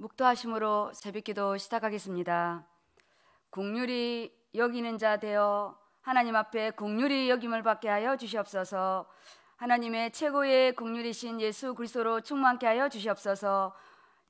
묵도하심으로 새벽기도 시작하겠습니다. 국률이 여기는 자 되어 하나님 앞에 국률이 여김을 받게 하여 주시옵소서. 하나님의 최고의 국률이신 예수 그리스도로 충만케 하여 주시옵소서.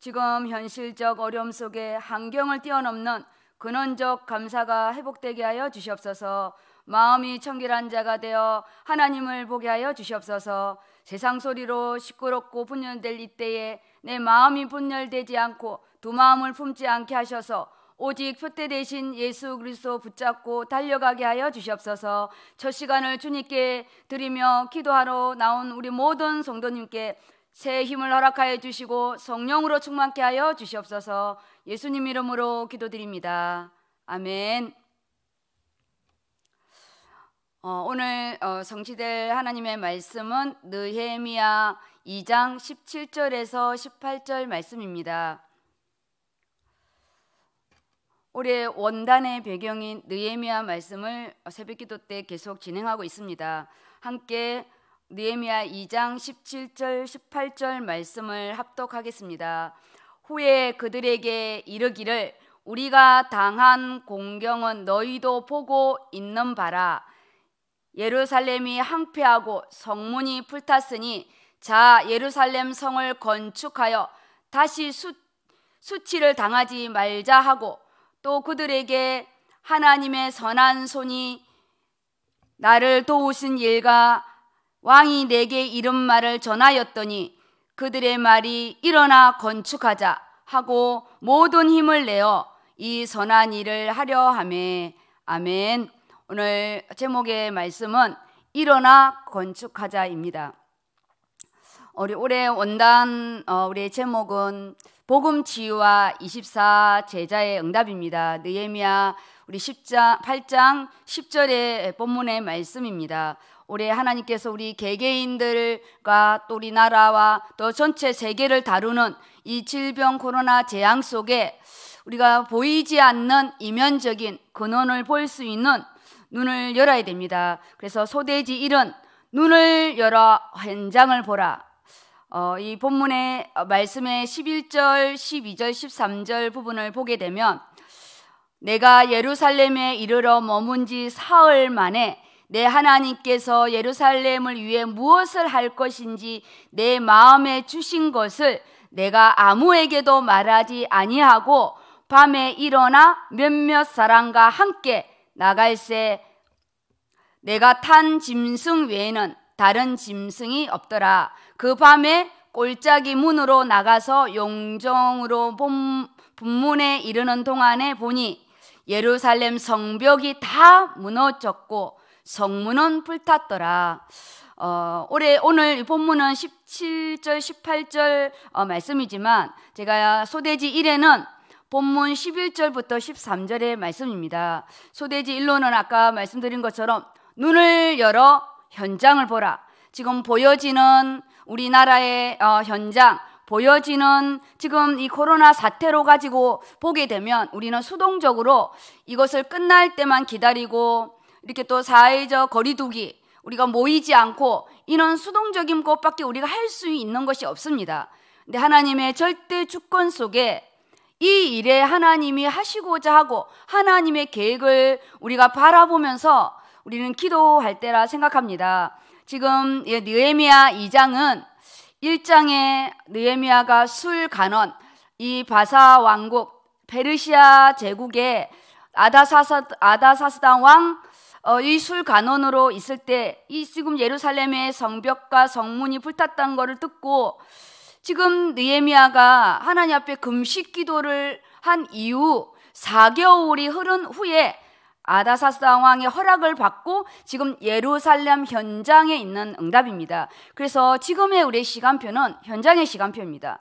지금 현실적 어려움 속에 환경을 뛰어넘는 근원적 감사가 회복되게 하여 주시옵소서. 마음이 청결한 자가 되어 하나님을 보게 하여 주시옵소서. 세상 소리로 시끄럽고 분열될 이때에 내 마음이 분열되지 않고 두 마음을 품지 않게 하셔서 오직 표대 대신 예수 그리스도 붙잡고 달려가게 하여 주시옵소서. 첫 시간을 주님께 드리며 기도하러 나온 우리 모든 성도님께 새 힘을 허락하여 주시고 성령으로 충만케 하여 주시옵소서. 예수님 이름으로 기도드립니다. 아멘. 어, 오늘 어, 성취될 하나님의 말씀은 느헤미야 2장 17절에서 18절 말씀입니다. 올해 원단의 배경인 느헤미야 말씀을 새벽기도 때 계속 진행하고 있습니다. 함께 느헤미야 2장 17절 18절 말씀을 합독하겠습니다. 후에 그들에게 이르기를 우리가 당한 공경은 너희도 보고 있는 바라 예루살렘이 항폐하고 성문이 불탔으니 자 예루살렘 성을 건축하여 다시 수, 수치를 당하지 말자 하고 또 그들에게 하나님의 선한 손이 나를 도우신 일과 왕이 내게 이런 말을 전하였더니 그들의 말이 일어나 건축하자 하고 모든 힘을 내어 이 선한 일을 하려 함에 아멘. 오늘 제목의 말씀은 일어나 건축하자입니다. 우리 올해 원단 어, 우리의 제목은 복음 치유와 24 제자의 응답입니다. 느헤미야 우리 10장 8장 10절의 본문의 말씀입니다. 올해 하나님께서 우리 개개인들과 또 우리 나라와 또 전체 세계를 다루는 이 질병 코로나 재앙 속에 우리가 보이지 않는 이면적인 근원을 볼 수 있는 눈을 열어야 됩니다. 그래서 소대지 1은 눈을 열어 현장을 보라. 어, 이 본문의 말씀의 11절, 12절, 13절 부분을 보게 되면 내가 예루살렘에 이르러 머문 지 사흘 만에 내 하나님께서 예루살렘을 위해 무엇을 할 것인지 내 마음에 주신 것을 내가 아무에게도 말하지 아니하고 밤에 일어나 몇몇 사람과 함께 나갈새 내가 탄 짐승 외에는 다른 짐승이 없더라. 그 밤에 꼴짜기 문으로 나가서 용정으로 본문에 이르는 동안에 보니 예루살렘 성벽이 다 무너졌고 성문은 불탔더라. 어, 올해 오늘 본문은 17절 18절 어, 말씀이지만 제가 소대지 1에는 본문 11절부터 13절의 말씀입니다. 소대지 1로는 아까 말씀드린 것처럼 눈을 열어 현장을 보라. 지금 보여지는 우리나라의 어, 현장, 보여지는 지금 이 코로나 사태로 가지고 보게 되면 우리는 수동적으로 이것을 끝날 때만 기다리고 이렇게 또 사회적 거리두기, 우리가 모이지 않고 이런 수동적인 것밖에 우리가 할 수 있는 것이 없습니다. 근데 하나님의 절대 주권 속에 이 일에 하나님이 하시고자 하고 하나님의 계획을 우리가 바라보면서 우리는 기도할 때라 생각합니다. 지금 예, 느헤미야 2장은 1장에 느헤미야가 술간원 이 바사 왕국 페르시아 제국의 아다사스 아다사스당 왕 어, 이술 간원으로 있을 때 이 지금 예루살렘의 성벽과 성문이 불탔다는 것을 듣고 지금 느헤미아가 하나님 앞에 금식 기도를 한 이후 4개월이 흐른 후에 아다사스 왕의 허락을 받고 지금 예루살렘 현장에 있는 응답입니다. 그래서 지금의 우리 시간표는 현장의 시간표입니다.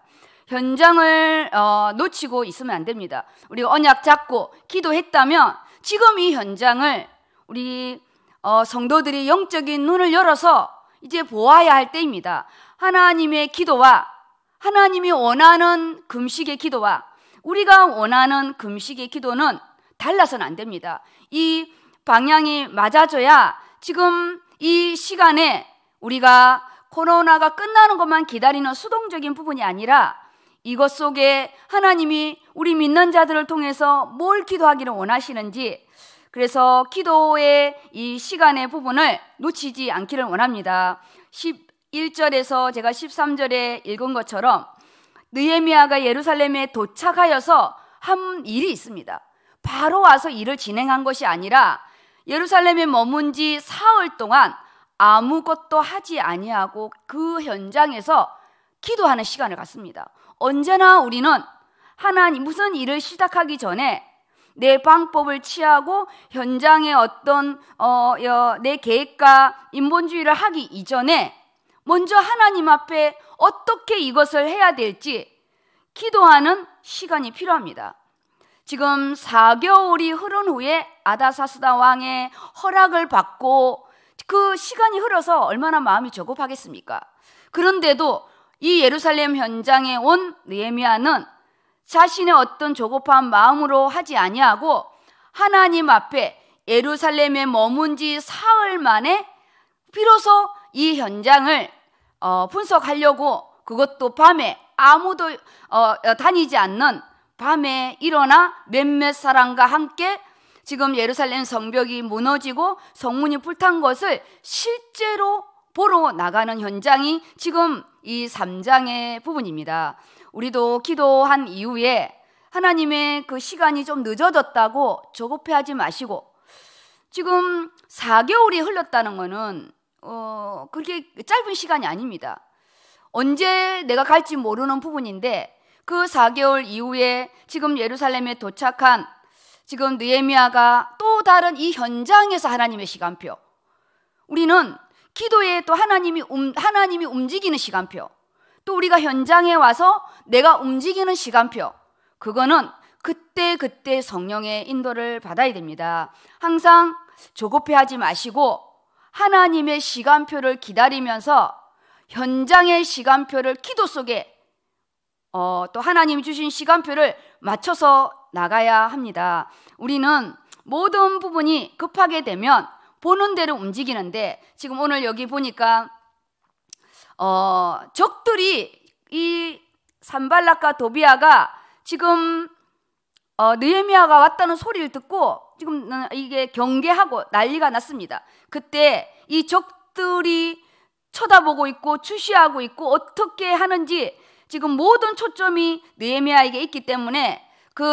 현장을 어, 놓치고 있으면 안 됩니다. 우리가 언약 잡고 기도했다면 지금 이 현장을 우리 어, 성도들이 영적인 눈을 열어서 이제 보아야 할 때입니다. 하나님의 기도와 하나님이 원하는 금식의 기도와 우리가 원하는 금식의 기도는 달라서는 안 됩니다. 이 방향이 맞아줘야 지금 이 시간에 우리가 코로나가 끝나는 것만 기다리는 수동적인 부분이 아니라 이것 속에 하나님이 우리 믿는 자들을 통해서 뭘 기도하기를 원하시는지 그래서 기도의 이 시간의 부분을 놓치지 않기를 원합니다. 1절에서 제가 13절에 읽은 것처럼 느헤미아가 예루살렘에 도착하여서 한 일이 있습니다. 바로 와서 일을 진행한 것이 아니라 예루살렘에 머문 지 사흘 동안 아무것도 하지 아니하고 그 현장에서 기도하는 시간을 갖습니다. 언제나 우리는 하나님 무슨 일을 시작하기 전에 내 방법을 취하고 현장의 어떤 어, 내 계획과 인본주의를 하기 이전에 먼저 하나님 앞에 어떻게 이것을 해야 될지 기도하는 시간이 필요합니다. 지금 4개월이 흐른 후에 아다사스다 왕의 허락을 받고 그 시간이 흘러서 얼마나 마음이 조급하겠습니까? 그런데도 이 예루살렘 현장에 온 느헤미야는 자신의 어떤 조급한 마음으로 하지 아니하고 하나님 앞에 예루살렘에 머문 지 사흘 만에 비로소 이 현장을 어, 분석하려고 그것도 밤에 아무도 어, 어, 다니지 않는 밤에 일어나 몇몇 사람과 함께 지금 예루살렘 성벽이 무너지고 성문이 불탄 것을 실제로 보러 나가는 현장이 지금 이 3장의 부분입니다. 우리도 기도한 이후에 하나님의 그 시간이 좀 늦어졌다고 조급해하지 마시고 지금 4개월이 흘렀다는 것은 어, 그렇게 짧은 시간이 아닙니다. 언제 내가 갈지 모르는 부분인데 그 4개월 이후에 지금 예루살렘에 도착한 지금 느에미아가 또 다른 이 현장에서 하나님의 시간표. 우리는 기도에 또 하나님이 음, 하나님이 움직이는 시간표. 또 우리가 현장에 와서 내가 움직이는 시간표. 그거는 그때 그때 성령의 인도를 받아야 됩니다. 항상 조급해하지 마시고 하나님의 시간표를 기다리면서 현장의 시간표를 기도 속에 어, 또 하나님이 주신 시간표를 맞춰서 나가야 합니다. 우리는 모든 부분이 급하게 되면 보는 대로 움직이는데 지금 오늘 여기 보니까 어, 적들이 이 산발락과 도비아가 지금 어, 느헤미야가 왔다는 소리를 듣고 지금 이게 경계하고 난리가 났습니다. 그때 이 적들이 쳐다보고 있고 주시하고 있고 어떻게 하는지 지금 모든 초점이 느헤미야에게 있기 때문에 그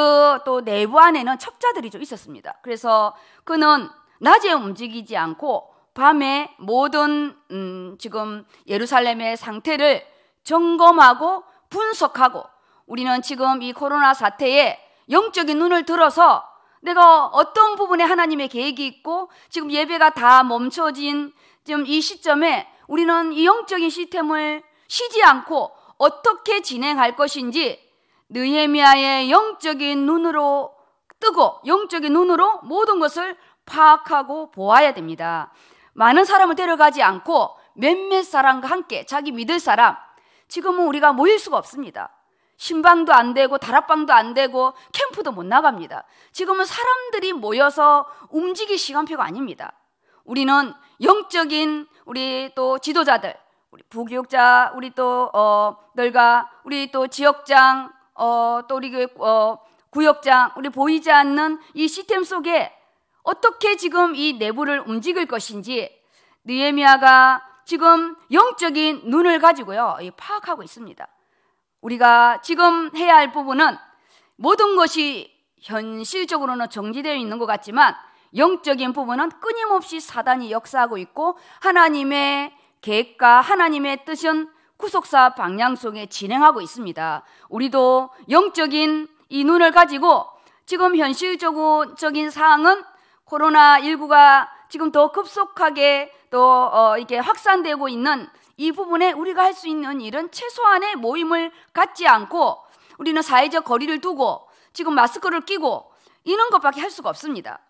또 내부 안에는 첩자들이 좀 있었습니다. 그래서 그는 낮에 움직이지 않고 밤에 모든 음, 지금 예루살렘의 상태를 점검하고 분석하고 우리는 지금 이 코로나 사태에 영적인 눈을 들어서 내가 어떤 부분에 하나님의 계획이 있고 지금 예배가 다 멈춰진 지금 이 시점에 우리는 이 영적인 시스템을 쉬지 않고 어떻게 진행할 것인지 느헤미아의 영적인 눈으로 뜨고 영적인 눈으로 모든 것을 파악하고 보아야 됩니다. 많은 사람을 데려가지 않고 몇몇 사람과 함께 자기 믿을 사람 지금은 우리가 모일 수가 없습니다. 신방도 안 되고 다락방도 안 되고 캠프도 못 나갑니다. 지금은 사람들이 모여서 움직일 시간표가 아닙니다. 우리는 영적인 우리 또 지도자들, 우리 부교육자, 우리 또 어, 널가, 우리 또 지역장, 어, 또 우리 그, 어, 구역장, 우리 보이지 않는 이 시스템 속에 어떻게 지금 이 내부를 움직일 것인지 느헤미야가 지금 영적인 눈을 가지고요 파악하고 있습니다. 우리가 지금 해야 할 부분은 모든 것이 현실적으로는 정지되어 있는 것 같지만 영적인 부분은 끊임없이 사단이 역사하고 있고 하나님의 계획과 하나님의 뜻은 구속사 방향 속에 진행하고 있습니다. 우리도 영적인 이 눈을 가지고 지금 현실적인 상황은 코로나19가 지금 더 급속하게 또 어, 이렇게 확산되고 있는 이 부분에 우리가 할 수 있는 일은 최소한의 모임을 갖지 않고 우리는 사회적 거리를 두고 지금 마스크를 끼고 이런 것밖에 할 수가 없습니다.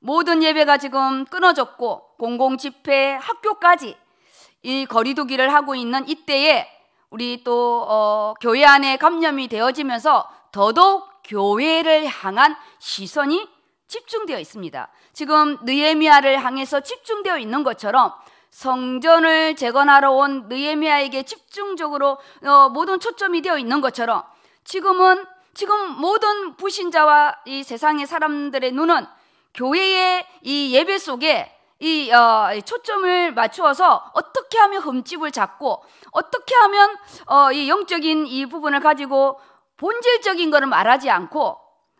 모든 예배가 지금 끊어졌고 공공 집회, 학교까지 이 거리두기를 하고 있는 이때에 우리 또 어, 교회 안에 감염이 되어지면서 더더욱 교회를 향한 시선이 집중되어 있습니다. 지금 느헤미야를 향해서 집중되어 있는 것처럼 성전을 재건하러 온느헤미아에게 집중적으로 어, 모든 초점이 되어 있는 것처럼 지금은 지금 모든 부신자와 이 세상의 사람들의 눈은 교회의 이 예배 속에 이 어, 초점을 맞추어서 어떻게 하면 흠집을 잡고 어떻게 하면 어, 이 영적인 이 부분을 가지고 본질적인 것을 말하지 않고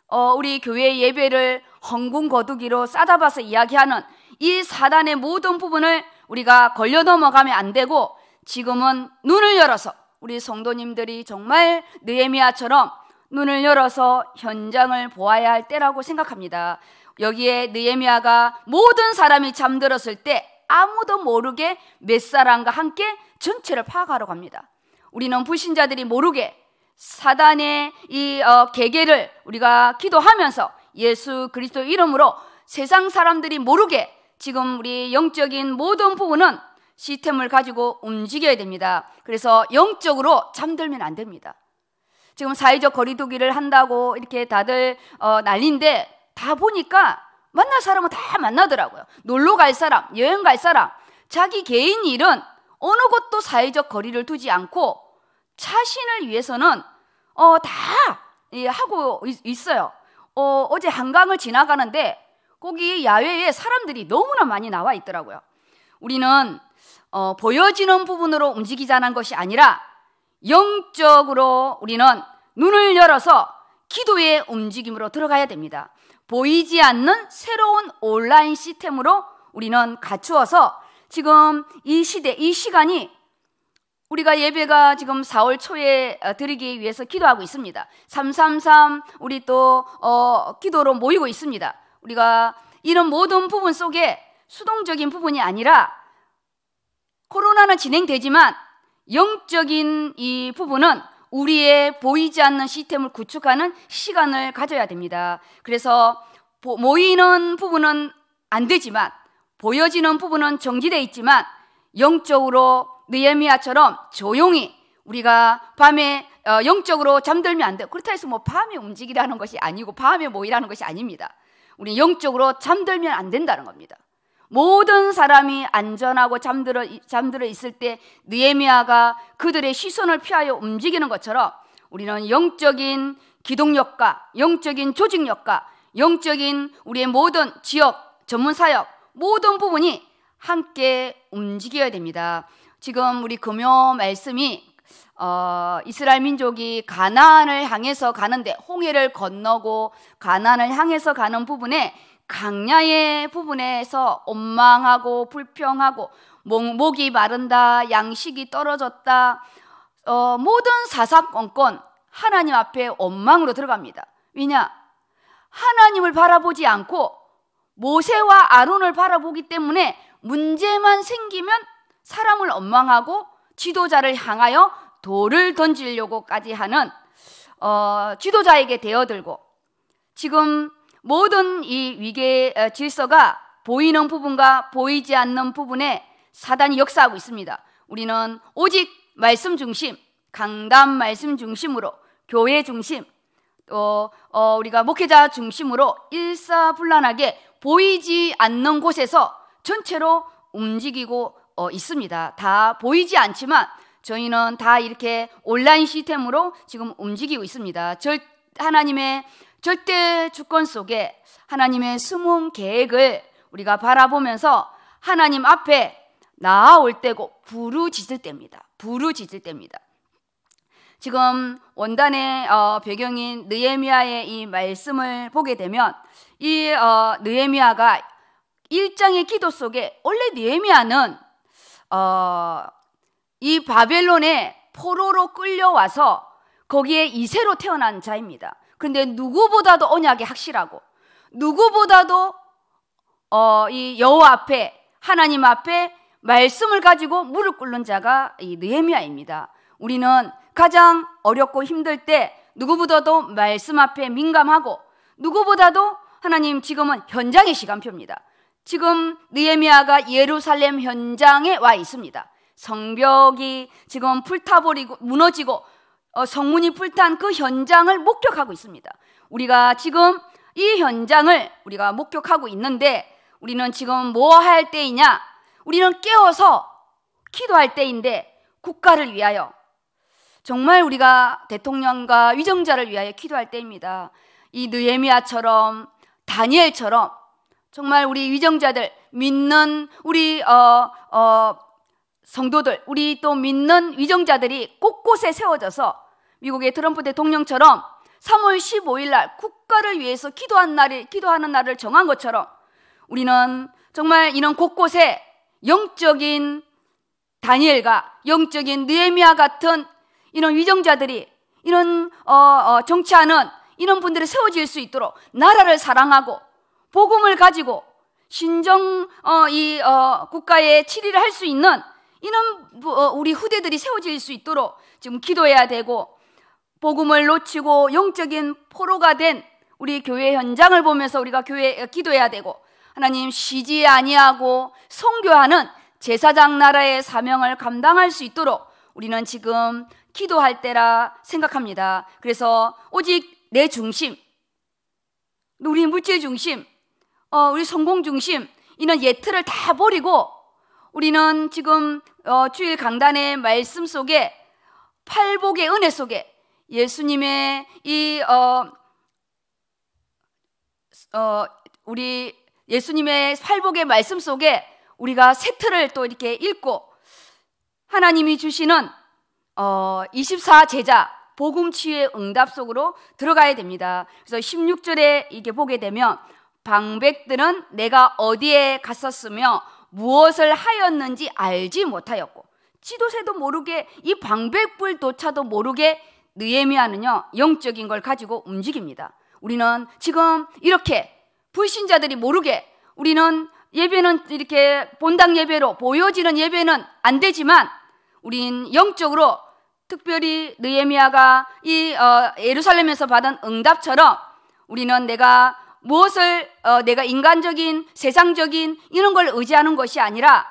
어, 우리 교회 예배를 헝궁 거두기로 싸다봐서 이야기하는 이 사단의 모든 부분을 우리가 걸려 넘어가면 안 되고 지금은 눈을 열어서 우리 성도님들이 정말 느헤미아처럼 눈을 열어서 현장을 보아야 할 때라고 생각합니다. 여기에 느헤미야가 모든 사람이 잠들었을 때 아무도 모르게 몇 사람과 함께 전체를 파악하러 갑니다. 우리는 불신자들이 모르게 사단의 이 어, 계를 우리가 기도하면서 예수 그리스도 이름으로 세상 사람들이 모르게 지금 우리 영적인 모든 부분은 시스템을 가지고 움직여야 됩니다. 그래서 영적으로 잠들면 안 됩니다. 지금 사회적 거리두기를 한다고 이렇게 다들 어, 난리인데 다 보니까 만날 사람은 다 만나더라고요. 놀러 갈 사람, 여행 갈 사람, 자기 개인 일은 어느 것도 사회적 거리를 두지 않고 자신을 위해서는 어, 다 예, 하고 있어요. 어, 어제 한강을 지나가는데 거기 야외에 사람들이 너무나 많이 나와 있더라고요. 우리는 어, 보여지는 부분으로 움직이자는 것이 아니라 영적으로 우리는 눈을 열어서 기도의 움직임으로 들어가야 됩니다. 보이지 않는 새로운 온라인 시스템으로 우리는 갖추어서 지금 이 시대, 이 시간이 우리가 예배가 지금 4월 초에 어, 드리기 위해서 기도하고 있습니다. 333 우리 또 어, 기도로 모이고 있습니다. 우리가 이런 모든 부분 속에 수동적인 부분이 아니라 코로나는 진행되지만 영적인 이 부분은 우리의 보이지 않는 시스템을 구축하는 시간을 가져야 됩니다. 그래서 모이는 부분은 안 되지만 보여지는 부분은 정지돼 있지만 영적으로 느헤미야처럼 조용히 우리가 밤에 어, 영적으로 잠들면 안 돼요. 그렇다 해서 뭐 밤에 움직이라는 것이 아니고 밤에 모이라는 것이 아닙니다. 우리 영적으로 잠들면 안 된다는 겁니다. 모든 사람이 안전하고 잠들어, 잠들어 있을 때 느에미아가 그들의 시선을 피하여 움직이는 것처럼 우리는 영적인 기동력과 영적인 조직력과 영적인 우리의 모든 지역, 전문 사역, 모든 부분이 함께 움직여야 됩니다. 지금 우리 금요 말씀이 어, 이스라엘 민족이 가나안을 향해서 가는데 홍해를 건너고 가나안을 향해서 가는 부분에 강야의 부분에서 원망하고 불평하고 목, 이 마른다 양식이 떨어졌다 어, 모든 사사건건 하나님 앞에 원망으로 들어갑니다 왜냐? 하나님을 바라보지 않고 모세와 아론을 바라보기 때문에 문제만 생기면 사람을 원망하고 지도자를 향하여 돌을 던지려고까지 하는 어, 지도자에게 대어들고 지금 모든 이 위계 어, 질서가 보이는 부분과 보이지 않는 부분에 사단이 역사하고 있습니다. 우리는 오직 말씀 중심, 강단 말씀 중심으로 교회 중심, 어, 어, 우리가 목회자 중심으로 일사불란하게 보이지 않는 곳에서 전체로 움직이고 어, 있습니다. 다 보이지 않지만 저희는 다 이렇게 온라인 시스템으로 지금 움직이고 있습니다. 절, 하나님의 절대 주권 속에 하나님의 숨은 계획을 우리가 바라보면서 하나님 앞에 나아올 때고 부르짖을 때입니다. 부르짖을 때입니다. 지금 원단의 어, 배경인 느에미아의이 말씀을 보게 되면 이 어, 느헤미아가 일장의 기도 속에 원래 느에미아는 어, 이 바벨론에 포로로 끌려와서 거기에 이세로 태어난 자입니다. 그런데 누구보다도 언약이 확실하고 누구보다도 어, 이 여호와 앞에 하나님 앞에 말씀을 가지고 무릎 꿇는 자가 이 느헤미야입니다. 우리는 가장 어렵고 힘들 때 누구보다도 말씀 앞에 민감하고 누구보다도 하나님 지금은 현장의 시간표입니다. 지금 느에미아가 예루살렘 현장에 와 있습니다. 성벽이 지금 풀타버리고 무너지고 어, 성문이 풀탄 그 현장을 목격하고 있습니다. 우리가 지금 이 현장을 우리가 목격하고 있는데 우리는 지금 뭐 할 때이냐? 우리는 깨어서 기도할 때인데 국가를 위하여 정말 우리가 대통령과 위정자를 위하여 기도할 때입니다. 이 느헤미야처럼 다니엘처럼 정말 우리 위정자들 믿는 우리 어, 어, 성도들 우리 또 믿는 위정자들이 곳곳에 세워져서 미국의 트럼프 대통령처럼 3월 15일 날 국가를 위해서 기도한 날이 기도하는 날을 정한 것처럼 우리는 정말 이런 곳곳에 영적인 다니엘과 영적인 느헤미야 같은 이런 위정자들이 이런 어, 어, 정치하는 이런 분들이 세워질 수 있도록 나라를 사랑하고 복음을 가지고 신정 어, 이 어, 국가의 치리를 할 수 있는 이런 어, 우리 후대들이 세워질 수 있도록 지금 기도해야 되고 복음을 놓치고 영적인 포로가 된 우리 교회 현장을 보면서 우리가 교회 어, 기도해야 되고 하나님 쉬지 아니하고 성교하는 제사장 나라의 사명을 감당할 수 있도록 우리는 지금 기도할 때라 생각합니다. 그래서 오직 내 중심, 우리 물질 중심, 어, 우리 성공 중심, 이런 예틀을다 버리고 우리는 지금 어, 주일 강단의 말씀 속에 팔복의 은혜 속에 예수님의 이 어, 어, 우리 예수님의 팔복의 말씀 속에 우리가 세트를 또 이렇게 읽고 하나님이 주시는 어, 24 제자 복음치유의 응답 속으로 들어가야 됩니다. 그래서 16절에 이게 보게 되면 방백들은 내가 어디에 갔었으며 무엇을 하였는지 알지 못하였고 지도새도 모르게 이방백불조차도 모르게 느에미아는요 영적인 걸 가지고 움직입니다. 우리는 지금 이렇게 불신자들이 모르게 우리는 예배는 이렇게 본당 예배로 보여지는 예배는 안 되지만 우린 영적으로 특별히 느에미아가 이 어, 예루살렘에서 받은 응답처럼 우리는 내가 무엇을 어, 내가 인간적인 세상적인 이런 걸 의지하는 것이 아니라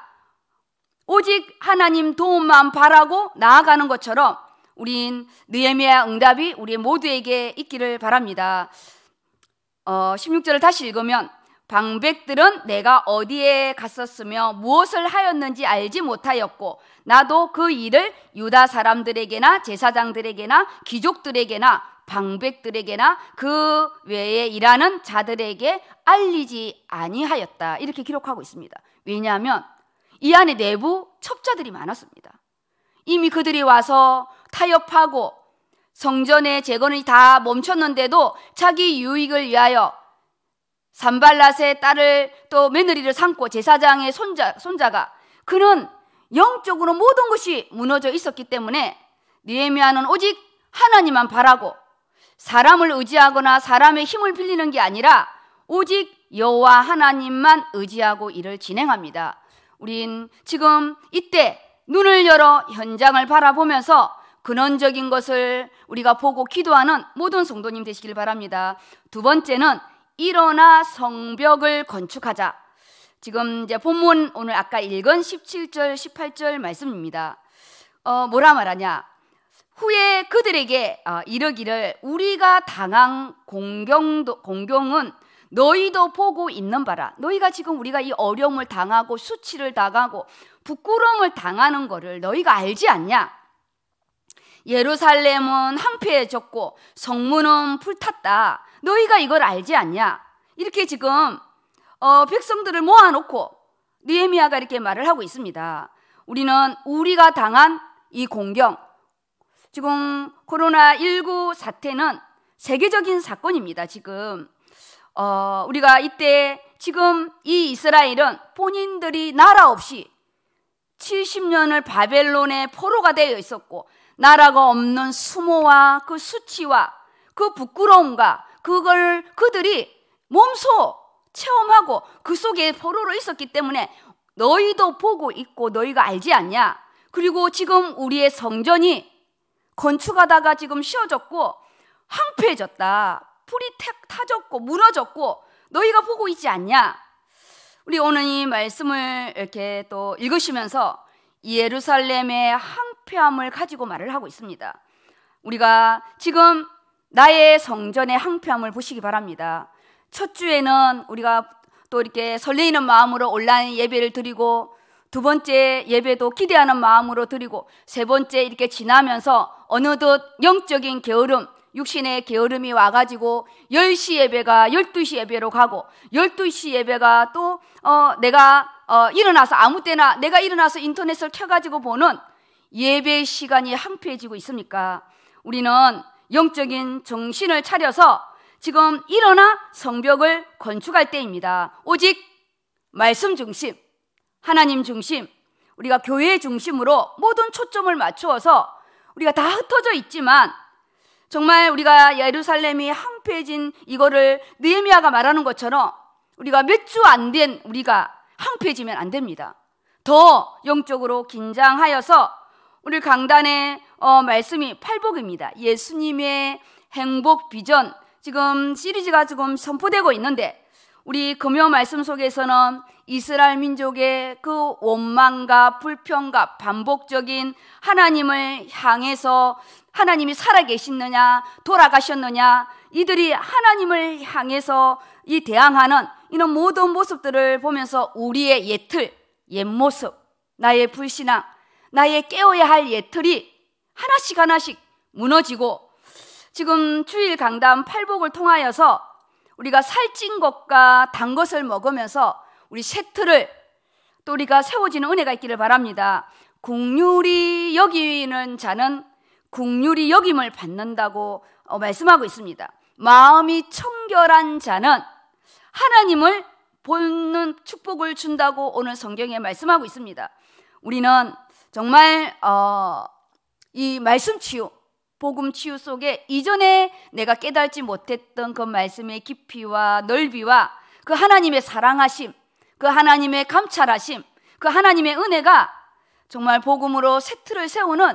오직 하나님 도움만 바라고 나아가는 것처럼 우린 느헤미야 응답이 우리 모두에게 있기를 바랍니다. 어, 16절을 다시 읽으면 방백들은 내가 어디에 갔었으며 무엇을 하였는지 알지 못하였고 나도 그 일을 유다 사람들에게나 제사장들에게나 귀족들에게나 방백들에게나 그 외에 일하는 자들에게 알리지 아니하였다. 이렇게 기록하고 있습니다. 왜냐하면 이 안에 내부 첩자들이 많았습니다. 이미 그들이 와서 타협하고 성전의 재건이 다 멈췄는데도 자기 유익을 위하여 산발랏의 딸을 또 며느리를 삼고 제사장의 손자, 손자가 그는 영적으로 모든 것이 무너져 있었기 때문에 느헤미야는 오직 하나님만 바라고 사람을 의지하거나 사람의 힘을 빌리는 게 아니라 오직 여호와 하나님만 의지하고 일을 진행합니다. 우린 지금 이때 눈을 열어 현장을 바라보면서 근원적인 것을 우리가 보고 기도하는 모든 성도님 되시길 바랍니다. 두 번째는 일어나 성벽을 건축하자. 지금 이제 본문 오늘 아까 읽은 17절, 18절 말씀입니다. 어, 뭐라 말하냐? 후에 그들에게 아, 이르기를 우리가 당한 공경도, 공경은 너희도 보고 있는 바라. 너희가 지금 우리가 이 어려움을 당하고 수치를 당하고 부끄러움을 당하는 거를 너희가 알지 않냐? 예루살렘은 황폐해졌고 성문은 불탔다. 너희가 이걸 알지 않냐? 이렇게 지금 어, 백성들을 모아놓고 니에미아가 이렇게 말을 하고 있습니다. 우리는 우리가 당한 이 공경, 지금 코로나19 사태는 세계적인 사건입니다, 지금. 어, 우리가 이때 지금 이 이스라엘은 본인들이 나라 없이 70년을 바벨론의 포로가 되어 있었고 나라가 없는 수모와 그 수치와 그 부끄러움과 그걸 그들이 몸소 체험하고 그 속에 포로로 있었기 때문에 너희도 보고 있고 너희가 알지 않냐? 그리고 지금 우리의 성전이 건축하다가 지금 쉬어졌고 황폐해졌다. 풀이 택 타졌고 무너졌고 너희가 보고 있지 않냐? 우리 오늘 이 말씀을 이렇게 또 읽으시면서 예루살렘의 황폐함을 가지고 말을 하고 있습니다. 우리가 지금 나의 성전의 황폐함을 보시기 바랍니다. 첫 주에는 우리가 또 이렇게 설레이는 마음으로 온라인 예배를 드리고 두 번째 예배도 기대하는 마음으로 드리고 세 번째 이렇게 지나면서 어느덧 영적인 게으름, 육신의 게으름이 와가지고 10시 예배가 12시 예배로 가고 12시 예배가 또 어, 내가 어, 일어나서 아무 때나 내가 일어나서 인터넷을 켜가지고 보는 예배 시간이 항폐해지고 있습니까? 우리는 영적인 정신을 차려서 지금 일어나 성벽을 건축할 때입니다. 오직 말씀 중심, 하나님 중심, 우리가 교회 중심으로 모든 초점을 맞추어서 우리가 다 흩어져 있지만 정말 우리가 예루살렘이 항폐해진 이거를 느헤미야가 말하는 것처럼 우리가 몇 주 안 된 우리가 항폐해지면 안 됩니다. 더 영적으로 긴장하여서 우리 강단의 어, 말씀이 팔복입니다. 예수님의 행복 비전 지금 시리즈가 지금 선포되고 있는데 우리 금요 말씀 속에서는 이스라엘 민족의 그 원망과 불평과 반복적인 하나님을 향해서 하나님이 살아계시느냐 돌아가셨느냐 이들이 하나님을 향해서 이 대항하는 이런 모든 모습들을 보면서 우리의 예틀 옛모습 나의 불신앙 나의 깨어야 할 예틀이 하나씩 하나씩 무너지고 지금 주일 강단 팔복을 통하여서 우리가 살찐 것과 단 것을 먹으면서 우리 세트를 또 우리가 세워지는 은혜가 있기를 바랍니다. 국률이 여기는 자는 국률이 여김을 받는다고 어, 말씀하고 있습니다. 마음이 청결한 자는 하나님을 보는 축복을 준다고 오늘 성경에 말씀하고 있습니다. 우리는 정말 어, 이 말씀 치유 복음 치유 속에 이전에 내가 깨달지 못했던 그 말씀의 깊이와 넓이와 그 하나님의 사랑하심, 그 하나님의 감찰하심, 그 하나님의 은혜가 정말 복음으로 세트를 세우는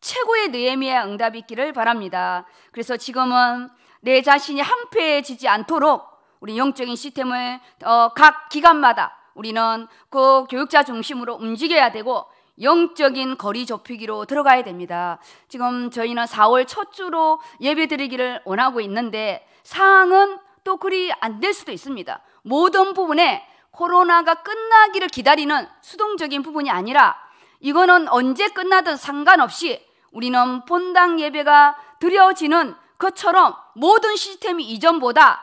최고의 느헤미의 응답이 있기를 바랍니다. 그래서 지금은 내 자신이 항폐해지지 않도록 우리 영적인 시스템을 어, 각 기관마다 우리는 그 교육자 중심으로 움직여야 되고 영적인 거리 좁히기로 들어가야 됩니다. 지금 저희는 4월 첫 주로 예배 드리기를 원하고 있는데 상황은 또 그리 안 될 수도 있습니다. 모든 부분에 코로나가 끝나기를 기다리는 수동적인 부분이 아니라 이거는 언제 끝나든 상관없이 우리는 본당 예배가 드려지는 것처럼 모든 시스템이 이전보다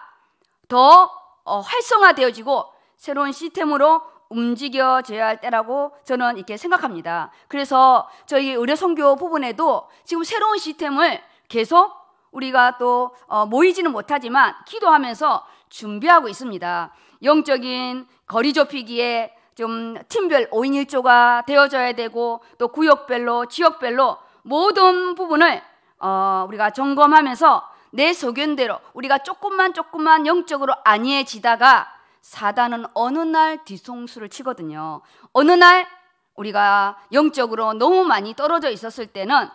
더 어, 활성화되어지고 새로운 시스템으로 움직여져야 할 때라고 저는 이렇게 생각합니다. 그래서 저희 의료선교 부분에도 지금 새로운 시스템을 계속 우리가 또 어, 모이지는 못하지만 기도하면서 준비하고 있습니다. 영적인 거리 좁히기에 좀 팀별 5인 1조가 되어져야 되고 또 구역별로 지역별로 모든 부분을 어, 우리가 점검하면서 내 소견대로 우리가 조금만 조금만 영적으로 안이해지다가 사단은 어느 날 뒤통수를 치거든요. 어느 날 우리가 영적으로 너무 많이 떨어져 있었을 때는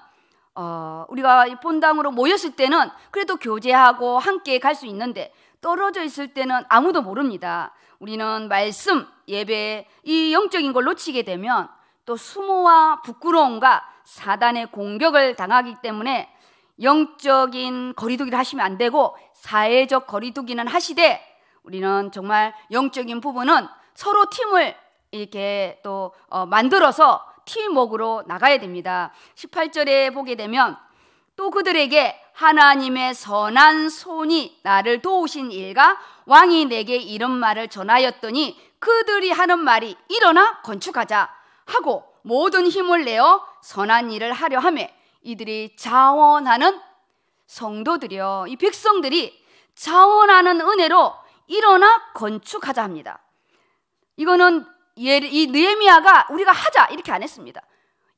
어, 우리가 본당으로 모였을 때는 그래도 교제하고 함께 갈 수 있는데 떨어져 있을 때는 아무도 모릅니다. 우리는 말씀, 예배, 이 영적인 걸 놓치게 되면 또 수모와 부끄러움과 사단의 공격을 당하기 때문에 영적인 거리두기를 하시면 안 되고 사회적 거리두기는 하시되 우리는 정말 영적인 부분은 서로 팀을 이렇게 또 어, 만들어서 팀웍으로 나가야 됩니다. 18절에 보게 되면 또 그들에게 하나님의 선한 손이 나를 도우신 일과 왕이 내게 이런 말을 전하였더니 그들이 하는 말이 일어나 건축하자 하고 모든 힘을 내어 선한 일을 하려 함에 이들이 자원하는 성도들이요. 이 백성들이 자원하는 은혜로 일어나 건축하자 합니다. 이거는 이 느헤미야가 우리가 하자 이렇게 안 했습니다.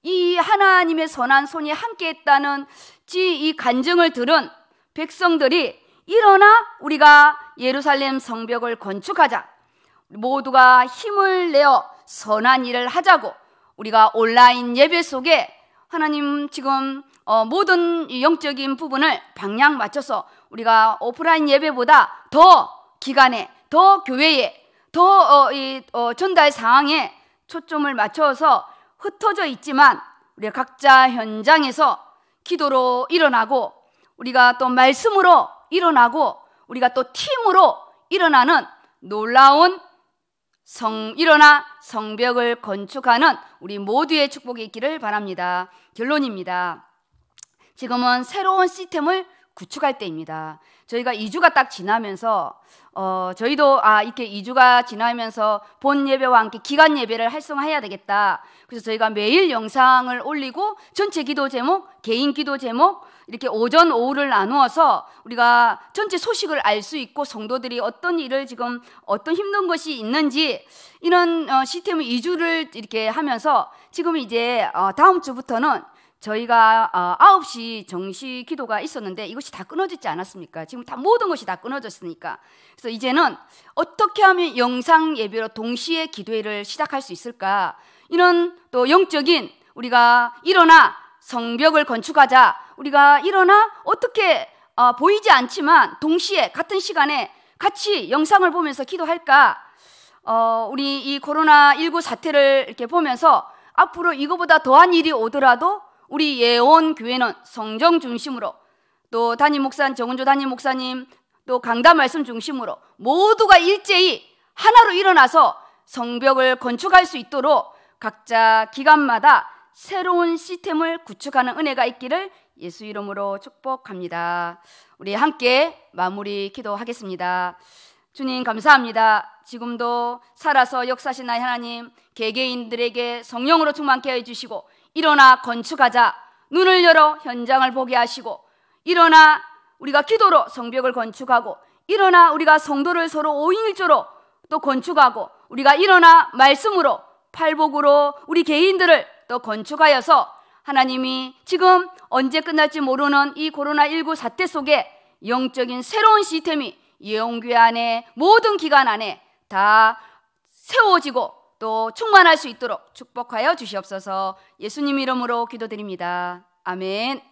이 하나님의 선한 손이 함께 했다는 이 간증을 들은 백성들이 일어나 우리가 예루살렘 성벽을 건축하자. 모두가 힘을 내어 선한 일을 하자고 우리가 온라인 예배 속에 하나님 지금 어, 모든 영적인 부분을 방향 맞춰서 우리가 오프라인 예배보다 더 기간에더 교회에, 더 어, 이, 어, 전달 상황에 초점을 맞춰서 흩어져 있지만 우리 각자 현장에서 기도로 일어나고 우리가 또 말씀으로 일어나고 우리가 또 팀으로 일어나는 놀라운 성 일어나 성벽을 건축하는 우리 모두의 축복이 있기를 바랍니다. 결론입니다. 지금은 새로운 시스템을 구축할 때입니다. 저희가 2주가 딱 지나면서 어, 저희도 아 이렇게 2주가 지나면서 본 예배와 함께 기간 예배를 활성화해야 되겠다. 그래서 저희가 매일 영상을 올리고 전체 기도 제목, 개인 기도 제목 이렇게 오전 오후를 나누어서 우리가 전체 소식을 알 수 있고 성도들이 어떤 일을 지금 어떤 힘든 것이 있는지 이런 어, 시스템 2주를 이렇게 하면서 지금 이제 어, 다음 주부터는 저희가 9시 어, 정시 기도가 있었는데 이것이 다 끊어지지 않았습니까? 지금 다 모든 것이 다 끊어졌으니까. 그래서 이제는 어떻게 하면 영상 예배로 동시에 기도회를 시작할 수 있을까? 이런 또 영적인 우리가 일어나 성벽을 건축하자. 우리가 일어나 어떻게 어, 보이지 않지만 동시에 같은 시간에 같이 영상을 보면서 기도할까? 어, 우리 이 코로나 19 사태를 이렇게 보면서 앞으로 이거보다 더한 일이 오더라도 우리 예원 교회는 성정 중심으로 또 담임 목사님 정은조 담임 목사님 또 강단 말씀 중심으로 모두가 일제히 하나로 일어나서 성벽을 건축할 수 있도록 각자 기간마다 새로운 시스템을 구축하는 은혜가 있기를 예수 이름으로 축복합니다. 우리 함께 마무리 기도하겠습니다. 주님 감사합니다. 지금도 살아서 역사신 나 하나님 개개인들에게 성령으로 충만케 해주시고 일어나 건축하자 눈을 열어 현장을 보게 하시고 일어나 우리가 기도로 성벽을 건축하고 일어나 우리가 성도를 서로 오인일조로또 건축하고 우리가 일어나 말씀으로 팔복으로 우리 개인들을 또 건축하여서 하나님이 지금 언제 끝날지 모르는 이 코로나19 사태 속에 영적인 새로운 시스템이 예언교회 안에 모든 기간 안에 다 세워지고 또 충만할 수 있도록 축복하여 주시옵소서 예수님 이름으로 기도드립니다. 아멘.